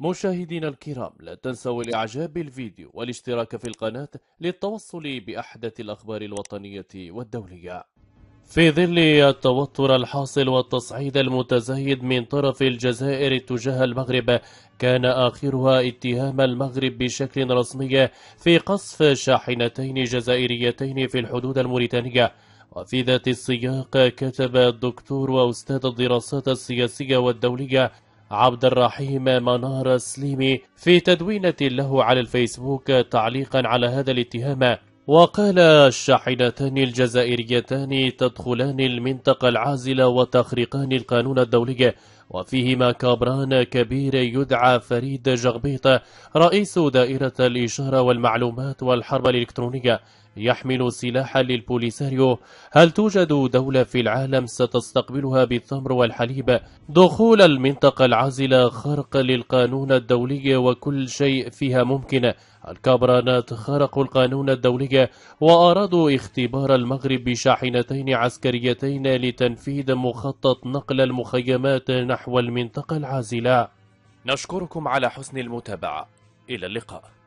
مشاهدينا الكرام لا تنسوا الاعجاب بالفيديو والاشتراك في القناة للتوصل بأحدث الأخبار الوطنية والدولية في ظل التوتر الحاصل والتصعيد المتزايد من طرف الجزائر تجاه المغرب كان آخرها اتهام المغرب بشكل رسمي في قصف شاحنتين جزائريتين في الحدود الموريتانية وفي ذات السياق كتب الدكتور وأستاذ الدراسات السياسية والدولية عبد الرحيم منار السليمي في تدوينة له على الفيسبوك تعليقا على هذا الاتهام وقال الشاحنتان الجزائريتان تدخلان المنطقة العازلة وتخرقان القانون الدولي وفيهما كابران كبير يدعى فريد جغبيط رئيس دائرة الإشارة والمعلومات والحرب الإلكترونية يحمل سلاحا للبوليساريو هل توجد دولة في العالم ستستقبلها بالتمر والحليب دخول المنطقة العازلة خرق للقانون الدولي وكل شيء فيها ممكن الكابرانات خرقوا القانون الدولي وأرادوا اختبار المغرب بشاحنتين عسكريتين لتنفيذ مخطط نقل المخيمات نحو نحو المنطقة العازلة نشكركم على حسن المتابعة إلى اللقاء